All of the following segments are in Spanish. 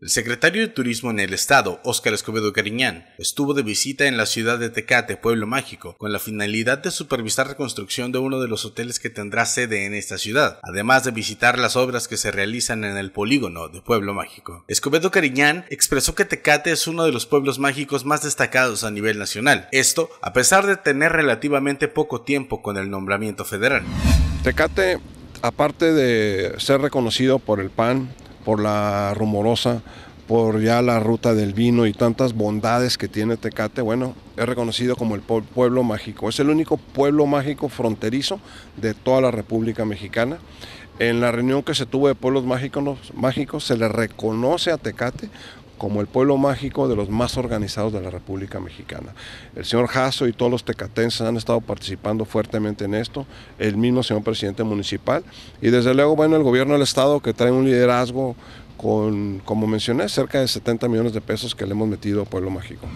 El secretario de Turismo en el Estado, Óscar Escobedo Cariñán, estuvo de visita en la ciudad de Tecate, Pueblo Mágico, con la finalidad de supervisar la construcción de uno de los hoteles que tendrá sede en esta ciudad, además de visitar las obras que se realizan en el polígono de Pueblo Mágico. Escobedo Cariñán expresó que Tecate es uno de los pueblos mágicos más destacados a nivel nacional, esto a pesar de tener relativamente poco tiempo con el nombramiento federal. Tecate, aparte de ser reconocido por el PAN, por la rumorosa, por ya la ruta del vino y tantas bondades que tiene Tecate, bueno, es reconocido como el pueblo mágico. Es el único pueblo mágico fronterizo de toda la República Mexicana. En la reunión que se tuvo de pueblos mágicos, se le reconoce a Tecate como el pueblo mágico de los más organizados de la República Mexicana. El señor Jasso y todos los tecatenses han estado participando fuertemente en esto, el mismo señor presidente municipal y desde luego, bueno, el gobierno del Estado que trae un liderazgo con, como mencioné, cerca de 70 millones de pesos que le hemos metido a Pueblo Mágico.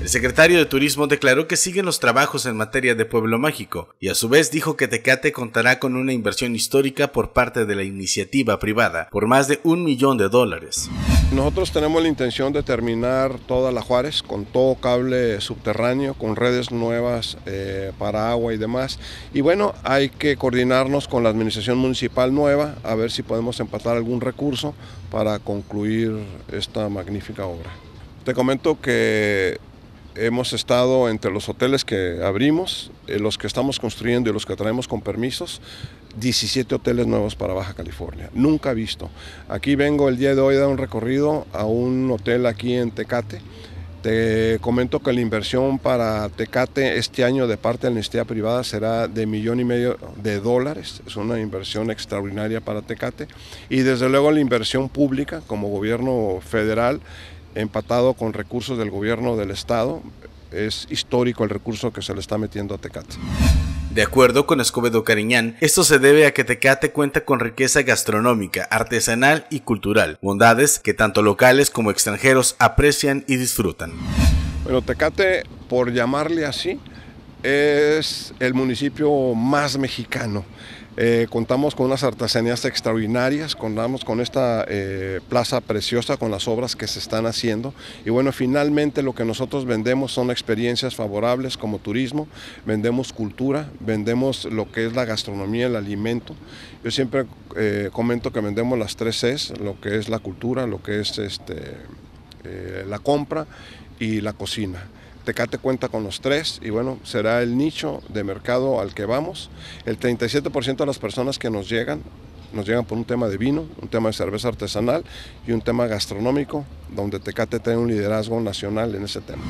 El secretario de Turismo declaró que siguen los trabajos en materia de Pueblo Mágico y a su vez dijo que Tecate contará con una inversión histórica por parte de la iniciativa privada por más de un millón de dólares. Nosotros tenemos la intención de terminar toda la Juárez con todo cable subterráneo, con redes nuevas eh, para agua y demás. Y bueno, hay que coordinarnos con la administración municipal nueva a ver si podemos empatar algún recurso para concluir esta magnífica obra. Te comento que hemos estado entre los hoteles que abrimos, eh, los que estamos construyendo y los que traemos con permisos. 17 hoteles nuevos para Baja California. Nunca visto. Aquí vengo el día de hoy a dar un recorrido a un hotel aquí en Tecate. Te comento que la inversión para Tecate este año de parte de la privada será de millón y medio de dólares. Es una inversión extraordinaria para Tecate. Y desde luego la inversión pública como gobierno federal empatado con recursos del gobierno del estado. Es histórico el recurso que se le está metiendo a Tecate. De acuerdo con Escobedo Cariñán, esto se debe a que Tecate cuenta con riqueza gastronómica, artesanal y cultural, bondades que tanto locales como extranjeros aprecian y disfrutan. Bueno, Tecate, por llamarle así, es el municipio más mexicano. Eh, contamos con unas artesanías extraordinarias, contamos con esta eh, plaza preciosa, con las obras que se están haciendo. Y bueno, finalmente lo que nosotros vendemos son experiencias favorables como turismo, vendemos cultura, vendemos lo que es la gastronomía, el alimento. Yo siempre eh, comento que vendemos las tres Cs, lo que es la cultura, lo que es este, la compra y la cocina. Tecate cuenta con los tres y bueno, será el nicho de mercado al que vamos. El 37% de las personas que nos llegan nos llegan por un tema de vino, un tema de cerveza artesanal y un tema gastronómico, donde Tecate tiene un liderazgo nacional en ese tema.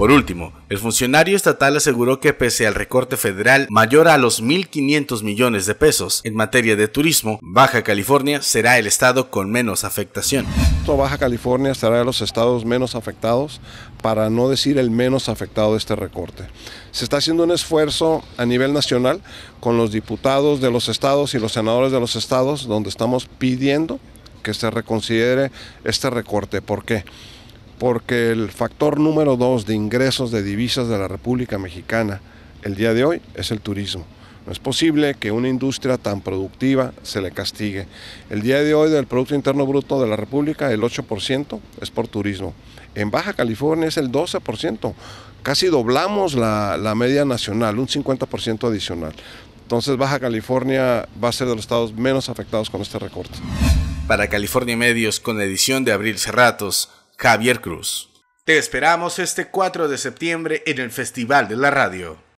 Por último, el funcionario estatal aseguró que pese al recorte federal mayor a los 1.500 millones de pesos en materia de turismo, Baja California será el estado con menos afectación. Baja California será de los estados menos afectados, para no decir el menos afectado de este recorte. Se está haciendo un esfuerzo a nivel nacional con los diputados de los estados y los senadores de los estados, donde estamos pidiendo que se reconsidere este recorte. ¿Por qué? porque el factor número dos de ingresos de divisas de la República Mexicana el día de hoy es el turismo. No es posible que una industria tan productiva se le castigue. El día de hoy del Producto Interno Bruto de la República, el 8% es por turismo. En Baja California es el 12%. Casi doblamos la, la media nacional, un 50% adicional. Entonces Baja California va a ser de los estados menos afectados con este recorte. Para California Medios, con edición de Abril Cerratos, Javier Cruz. Te esperamos este 4 de septiembre en el Festival de la Radio.